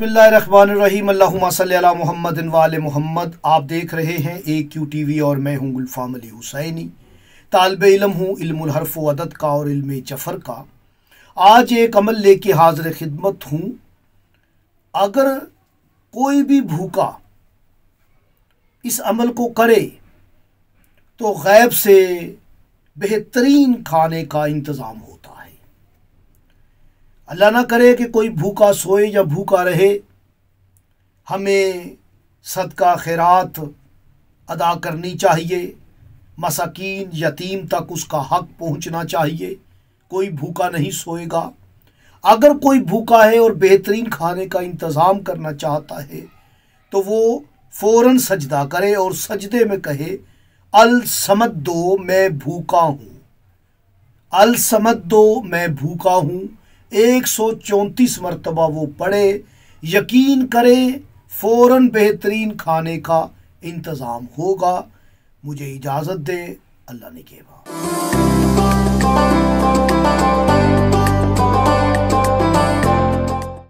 बसमिल्ल मोहम्मद वाल मोहम्मद आप देख रहे हैं ए क्यू टी वी और मैं हूँ गुलफाम अली हुसैनी तालब इलम हूँ इल्महरफ अदद का और इल्म जफ़र का आज एक अमल लेके हाजिर खिदमत हूँ अगर कोई भी भूखा इस अमल को करे तो गैब से बेहतरीन खाने का इंतज़ाम होता अल्लाह ना करे कि कोई भूखा सोए या भूखा रहे हमें सदका खैरात अदा करनी चाहिए मसाकीन यतीम तक उसका हक पहुंचना चाहिए कोई भूखा नहीं सोएगा अगर कोई भूखा है और बेहतरीन खाने का इंतज़ाम करना चाहता है तो वो फ़ौर सजदा करे और सजदे में कहे अल दो मैं भूखा हूँ अल दो मैं भूखा हूँ एक सौ चौंतीस मरतबा वो पढ़े यकीन करें फ़ौर बेहतरीन खाने का इंतज़ाम होगा मुझे इजाज़त दे अल्लाह ने कहवा